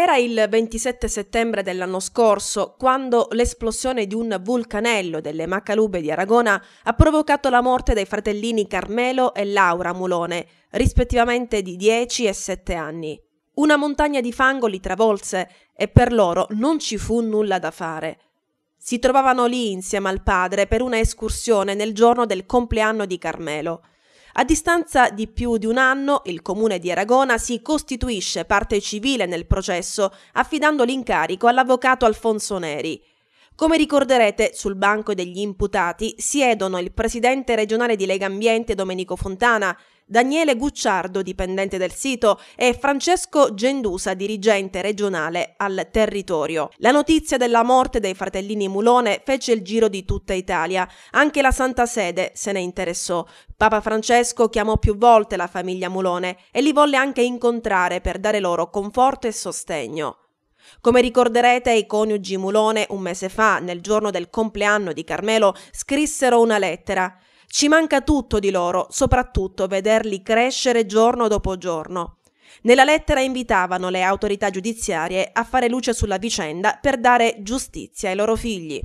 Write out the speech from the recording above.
Era il 27 settembre dell'anno scorso quando l'esplosione di un vulcanello delle Macalube di Aragona ha provocato la morte dei fratellini Carmelo e Laura Mulone, rispettivamente di 10 e 7 anni. Una montagna di fango li travolse e per loro non ci fu nulla da fare. Si trovavano lì insieme al padre per una escursione nel giorno del compleanno di Carmelo. A distanza di più di un anno, il comune di Aragona si costituisce parte civile nel processo, affidando l'incarico all'avvocato Alfonso Neri. Come ricorderete, sul banco degli imputati siedono il presidente regionale di Lega Ambiente Domenico Fontana, Daniele Gucciardo, dipendente del sito, e Francesco Gendusa, dirigente regionale al territorio. La notizia della morte dei fratellini Mulone fece il giro di tutta Italia. Anche la Santa Sede se ne interessò. Papa Francesco chiamò più volte la famiglia Mulone e li volle anche incontrare per dare loro conforto e sostegno. Come ricorderete, i coniugi Mulone un mese fa, nel giorno del compleanno di Carmelo, scrissero una lettera. Ci manca tutto di loro, soprattutto vederli crescere giorno dopo giorno. Nella lettera invitavano le autorità giudiziarie a fare luce sulla vicenda per dare giustizia ai loro figli.